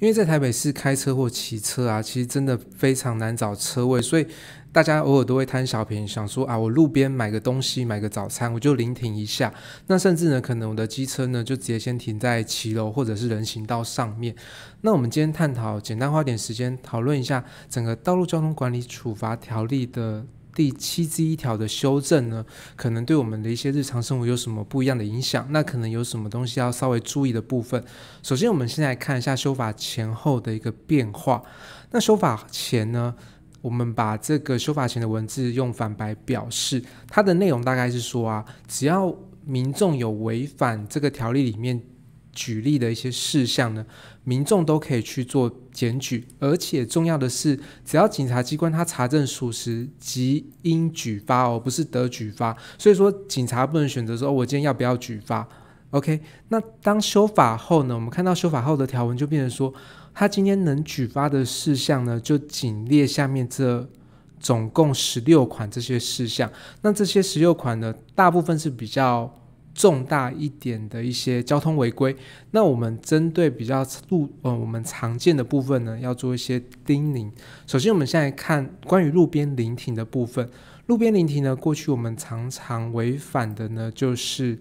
因为在台北市开车或骑车啊，其实真的非常难找车位，所以大家偶尔都会贪小便宜，想说啊，我路边买个东西，买个早餐，我就临停一下。那甚至呢，可能我的机车呢，就直接先停在骑楼或者是人行道上面。那我们今天探讨，简单花点时间讨论一下整个道路交通管理处罚条例的。第七至一条的修正呢，可能对我们的一些日常生活有什么不一样的影响？那可能有什么东西要稍微注意的部分？首先，我们先来看一下修法前后的一个变化。那修法前呢，我们把这个修法前的文字用反白表示，它的内容大概是说啊，只要民众有违反这个条例里面。举例的一些事项呢，民众都可以去做检举，而且重要的是，只要警察机关他查证属实，即应举发哦，不是得举发。所以说，警察不能选择说，我今天要不要举发？OK？那当修法后呢，我们看到修法后的条文就变成说，他今天能举发的事项呢，就仅列下面这总共十六款这些事项。那这些十六款呢，大部分是比较。重大一点的一些交通违规，那我们针对比较路呃我们常见的部分呢，要做一些叮咛。首先，我们现在看关于路边临停的部分，路边临停呢，过去我们常常违反的呢，就是《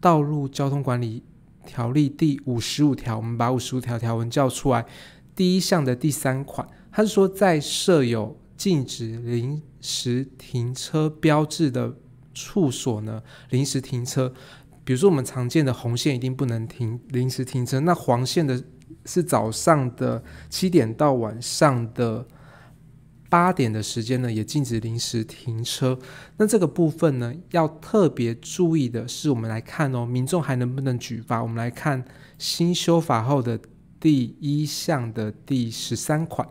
道路交通管理条例》第五十五条，我们把五十五条条文叫出来，第一项的第三款，它是说在设有禁止临时停车标志的。处所呢？临时停车，比如说我们常见的红线一定不能停，临时停车。那黄线的，是早上的七点到晚上的八点的时间呢，也禁止临时停车。那这个部分呢，要特别注意的是，我们来看哦，民众还能不能举报？我们来看新修法后的第一项的第十三款。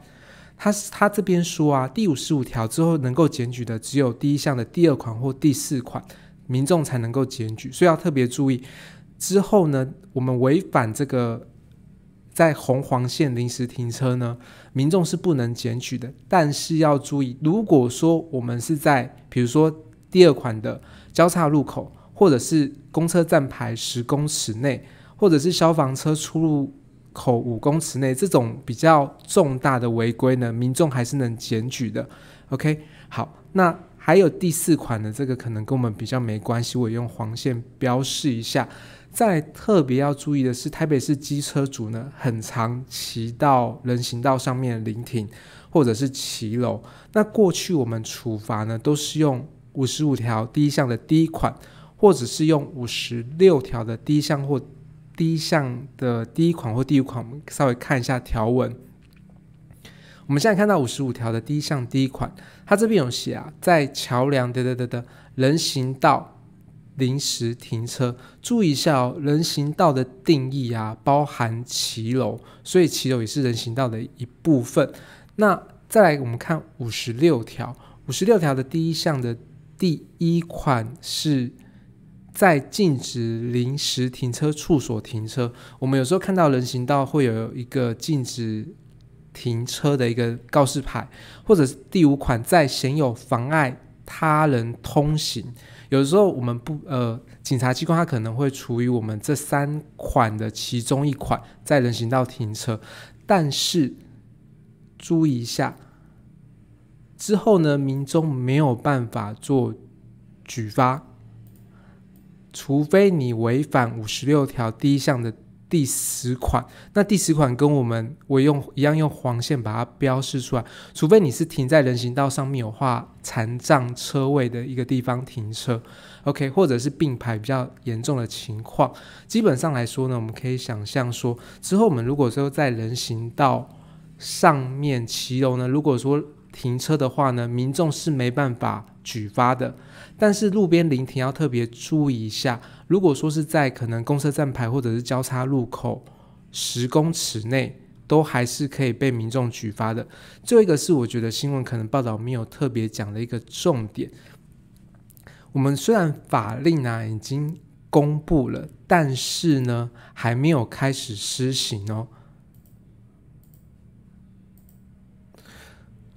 他他这边说啊，第五十五条之后能够检举的只有第一项的第二款或第四款，民众才能够检举，所以要特别注意。之后呢，我们违反这个在红黄线临时停车呢，民众是不能检举的。但是要注意，如果说我们是在比如说第二款的交叉路口，或者是公车站牌十公尺内，或者是消防车出入。口五公尺内这种比较重大的违规呢，民众还是能检举的。OK，好，那还有第四款的这个可能跟我们比较没关系，我用黄线标示一下。再特别要注意的是，台北市机车主呢，很常骑到人行道上面临停，或者是骑楼。那过去我们处罚呢，都是用五十五条第一项的第一款，或者是用五十六条的第一项或。第一项的第一款或第五款，我们稍微看一下条文。我们现在看到五十五条的第一项第一款，它这边有写啊，在桥梁、等等等等、人行道、临时停车。注意一下哦，人行道的定义啊，包含骑楼，所以骑楼也是人行道的一部分。那再来，我们看五十六条，五十六条的第一项的第一款是。在禁止临时停车处所停车，我们有时候看到人行道会有一个禁止停车的一个告示牌，或者是第五款在显有妨碍他人通行，有时候我们不呃，警察机关他可能会处于我们这三款的其中一款在人行道停车，但是注意一下，之后呢，民众没有办法做举发。除非你违反五十六条第一项的第十款，那第十款跟我们我用一样用黄线把它标示出来。除非你是停在人行道上面有画残障车位的一个地方停车，OK，或者是并排比较严重的情况。基本上来说呢，我们可以想象说，之后我们如果说在人行道上面骑楼呢，如果说。停车的话呢，民众是没办法举发的，但是路边临停要特别注意一下。如果说是在可能公车站牌或者是交叉路口十公尺内，都还是可以被民众举发的。最后一个是，我觉得新闻可能报道没有特别讲的一个重点。我们虽然法令啊已经公布了，但是呢还没有开始施行哦。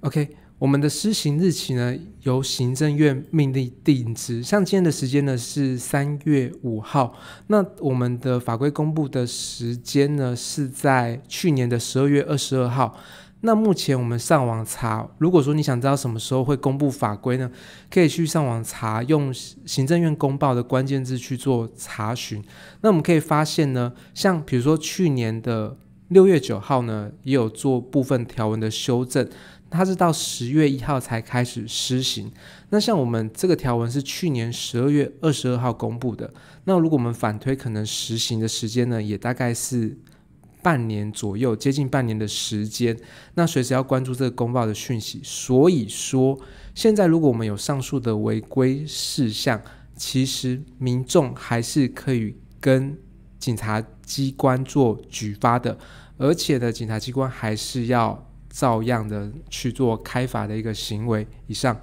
OK，我们的施行日期呢由行政院命令定制。像今天的时间呢是三月五号，那我们的法规公布的时间呢是在去年的十二月二十二号。那目前我们上网查，如果说你想知道什么时候会公布法规呢，可以去上网查，用行政院公报的关键字去做查询。那我们可以发现呢，像比如说去年的六月九号呢，也有做部分条文的修正。它是到十月一号才开始施行。那像我们这个条文是去年十二月二十二号公布的。那如果我们反推，可能实行的时间呢，也大概是半年左右，接近半年的时间。那随时要关注这个公报的讯息。所以说，现在如果我们有上述的违规事项，其实民众还是可以跟警察机关做举发的，而且呢，警察机关还是要。照样的去做开发的一个行为，以上。